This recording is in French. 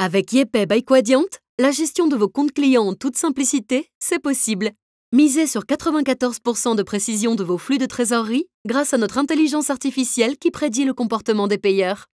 Avec YePay by la gestion de vos comptes clients en toute simplicité, c'est possible. Misez sur 94% de précision de vos flux de trésorerie grâce à notre intelligence artificielle qui prédit le comportement des payeurs.